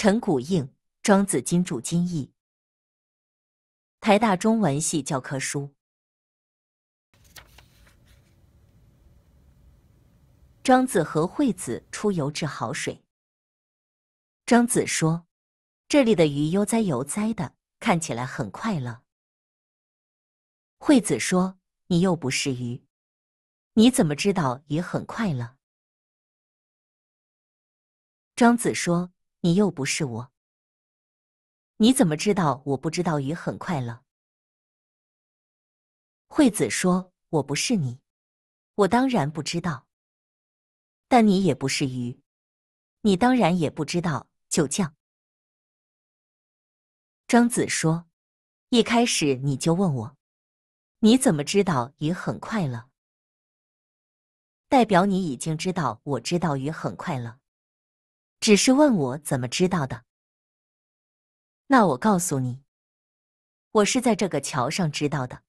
陈谷应《庄子今主今译》，台大中文系教科书。庄子和惠子出游至好水。庄子说：“这里的鱼悠哉游哉的，看起来很快乐。”惠子说：“你又不是鱼，你怎么知道鱼很快乐？”庄子说。你又不是我，你怎么知道我不知道鱼很快乐？惠子说：“我不是你，我当然不知道。但你也不是鱼，你当然也不知道。”就匠庄子说：“一开始你就问我，你怎么知道鱼很快乐？代表你已经知道我知道鱼很快乐。”只是问我怎么知道的，那我告诉你，我是在这个桥上知道的。